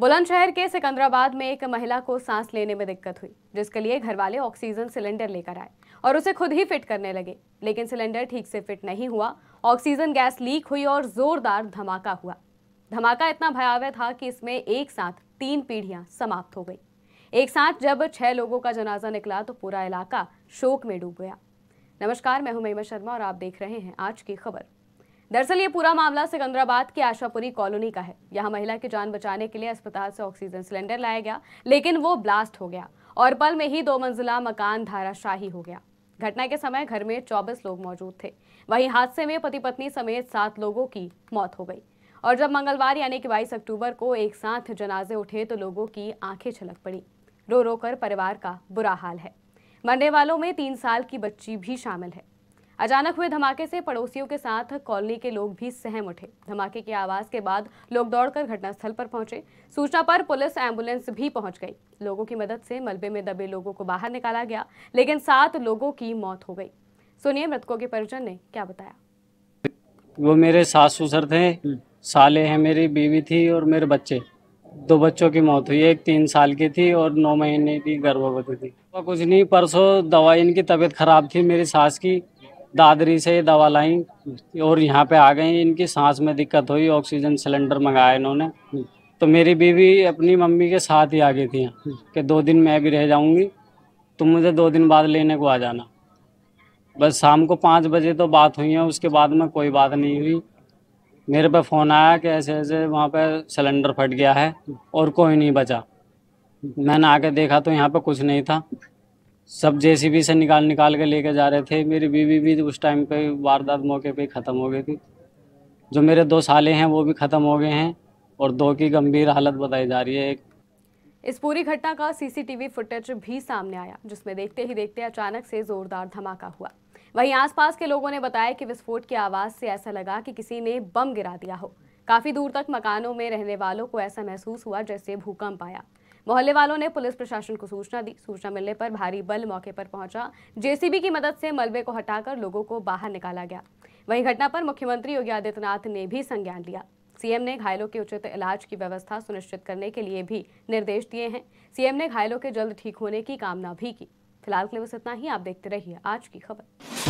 बुलंदशहर के सिकंदराबाद में एक महिला को सांस लेने में दिक्कत हुई जिसके लिए घर वाले ऑक्सीजन सिलेंडर लेकर आए और उसे खुद ही फिट करने लगे लेकिन सिलेंडर ठीक से फिट नहीं हुआ ऑक्सीजन गैस लीक हुई और जोरदार धमाका हुआ धमाका इतना भयावह था कि इसमें एक साथ तीन पीढ़ियां समाप्त हो गई एक साथ जब छह लोगों का जनाजा निकला तो पूरा इलाका शोक में डूब गया नमस्कार मैं हूं महिमा शर्मा और आप देख रहे हैं आज की खबर दरअसल ये पूरा मामला सिकंदराबाद के आशापुरी कॉलोनी का है यहाँ महिला की जान बचाने के लिए अस्पताल से ऑक्सीजन सिलेंडर लाया गया लेकिन वो ब्लास्ट हो गया और पल में ही दो मंजिला मकान धाराशाही हो गया घटना के समय घर में 24 लोग मौजूद थे वहीं हादसे में पति पत्नी समेत सात लोगों की मौत हो गई और जब मंगलवार यानी कि बाईस अक्टूबर को एक साथ जनाजे उठे तो लोगों की आंखें छलक पड़ी रो रो कर परिवार का बुरा हाल है मरने वालों में तीन साल की बच्ची भी शामिल है अचानक हुए धमाके से पड़ोसियों के साथ कॉलोनी के लोग भी सहम उठे धमाके की आवाज के बाद लोग दौड़कर घटनास्थल पर पहुंचे सूचना पर पुलिस एम्बुलेंस भी पहुंच गई लोगों की मदद से मलबे में दबे लोगों को बाहर निकाला गया लेकिन सात लोगों की मौत हो गई सुनिए मृतकों के परिजन ने क्या बताया वो मेरे सास ससुर थे हम्म। साले हैं मेरी बीवी थी और मेरे बच्चे दो बच्चों की मौत हुई एक तीन साल की थी और नौ महीने की गर्भवती थी कुछ नहीं परसों दवाई इनकी तबीयत खराब थी मेरी सास की दादरी से दवा लाई और यहाँ पे आ गई इनकी सांस में दिक्कत हुई ऑक्सीजन सिलेंडर मंगाया इन्होंने तो मेरी बीवी अपनी मम्मी के साथ ही आ गई थी कि दो दिन मैं भी रह जाऊँगी तो मुझे दो दिन बाद लेने को आ जाना बस शाम को पाँच बजे तो बात हुई है उसके बाद में कोई बात नहीं हुई मेरे पे फ़ोन आया कि ऐसे ऐसे वहाँ पे सिलेंडर फट गया है और कोई नहीं बचा मैंने आके देखा तो यहाँ पे कुछ नहीं था सब जेसीबी से निकाल निकाल के लेके जा रहे थे मेरी बीवी भी उस टाइम पे वारदात मौके पे ख़त्म हो गई थी जो मेरे दो साले हैं वो भी ख़त्म हो गए हैं और दो की गंभीर हालत बताई जा रही है एक इस पूरी घटना का सीसीटीवी फुटेज भी सामने आया जिसमें देखते ही देखते अचानक से जोरदार धमाका हुआ वहीं आसपास के लोगों ने बताया कि विस्फोट की आवाज़ से ऐसा लगा कि किसी ने बम गिरा दिया हो काफ़ी दूर तक मकानों में रहने वालों को ऐसा महसूस हुआ जैसे भूकंप आया मोहल्ले वालों ने पुलिस प्रशासन को सूचना दी सूचना मिलने पर भारी बल मौके पर पहुंचा जेसीबी की मदद से मलबे को हटाकर लोगों को बाहर निकाला गया वहीं घटना पर मुख्यमंत्री योगी आदित्यनाथ ने भी संज्ञान लिया सीएम ने घायलों के उचित इलाज की व्यवस्था सुनिश्चित करने के लिए भी निर्देश दिए हैं सीएम ने घायलों के जल्द ठीक होने की कामना भी की फिलहाल के लिए बस इतना ही आप देखते रहिए आज की खबर